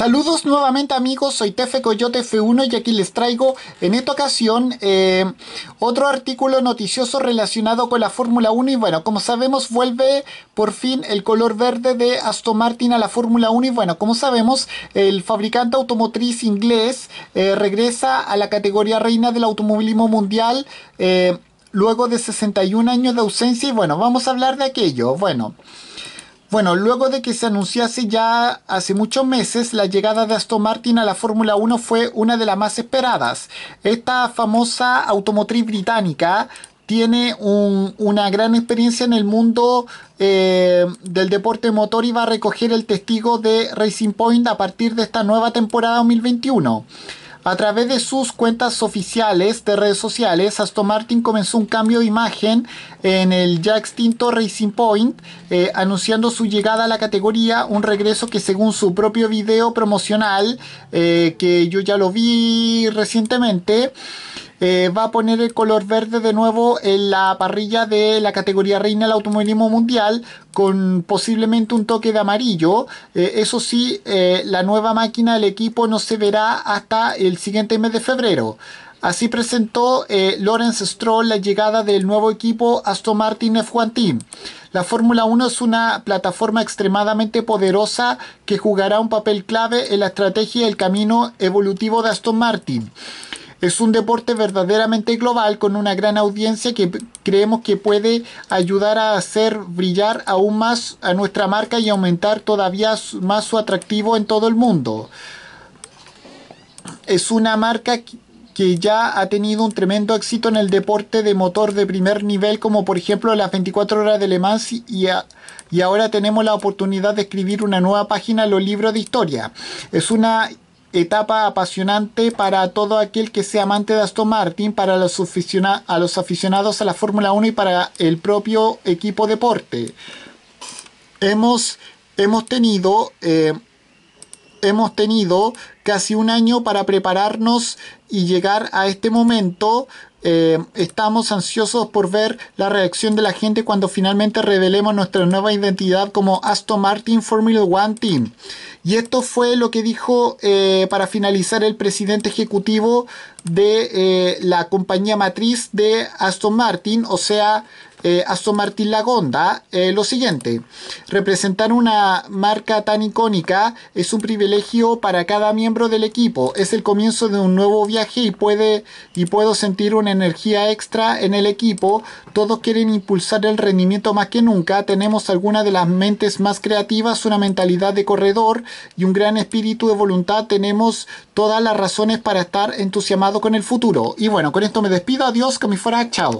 Saludos nuevamente amigos, soy Tefe Coyote F1 y aquí les traigo en esta ocasión eh, otro artículo noticioso relacionado con la Fórmula 1 y bueno, como sabemos vuelve por fin el color verde de Aston Martin a la Fórmula 1 y bueno, como sabemos el fabricante automotriz inglés eh, regresa a la categoría reina del automovilismo mundial. Eh, luego de 61 años de ausencia y bueno, vamos a hablar de aquello. Bueno, bueno, luego de que se anunciase ya hace muchos meses, la llegada de Aston Martin a la Fórmula 1 fue una de las más esperadas. Esta famosa automotriz británica tiene una gran experiencia en el mundo eh, del deporte motor y va a recoger el testigo de Racing Point a partir de esta nueva temporada 2021. A través de sus cuentas oficiales de redes sociales, Aston Martin comenzó un cambio de imagen en el ya extinto Racing Point, eh, anunciando su llegada a la categoría, un regreso que según su propio video promocional, eh, que yo ya lo vi recientemente, eh, va a poner el color verde de nuevo en la parrilla de la categoría reina del automovilismo mundial con posiblemente un toque de amarillo. Eh, eso sí, eh, la nueva máquina del equipo no se verá hasta el siguiente mes de febrero. Así presentó eh, Lawrence Stroll la llegada del nuevo equipo Aston Martin F1 La Fórmula 1 es una plataforma extremadamente poderosa que jugará un papel clave en la estrategia y el camino evolutivo de Aston Martin. Es un deporte verdaderamente global con una gran audiencia que creemos que puede ayudar a hacer brillar aún más a nuestra marca y aumentar todavía más su atractivo en todo el mundo. Es una marca que ya ha tenido un tremendo éxito en el deporte de motor de primer nivel, como por ejemplo las 24 horas de Le Mans, y, ahora tenemos la oportunidad de escribir una nueva página en los libros de historia. Es una etapa apasionante para todo aquel que sea amante de Aston Martin, para los, a los aficionados a la Fórmula 1 y para el propio equipo deporte. Hemos, hemos tenido eh, hemos tenido casi un año para prepararnos y llegar a este momento. Eh, estamos ansiosos por ver la reacción de la gente cuando finalmente revelemos nuestra nueva identidad como Aston Martin Formula One Team. Y esto fue lo que dijo eh, para finalizar el presidente ejecutivo de eh, la compañía matriz de Aston Martin, o sea, eh, Aston Lagonda eh, lo siguiente. Representar una marca tan icónica es un privilegio para cada miembro del equipo. Es el comienzo de un nuevo viaje y, puede, y puedo sentir una energía extra en el equipo. Todos quieren impulsar el rendimiento más que nunca. Tenemos algunas de las mentes más creativas, una mentalidad de corredor y un gran espíritu de voluntad. Tenemos todas las razones para estar entusiasmado con el futuro. Y bueno, con esto me despido. Adiós, que me fuera. Chao.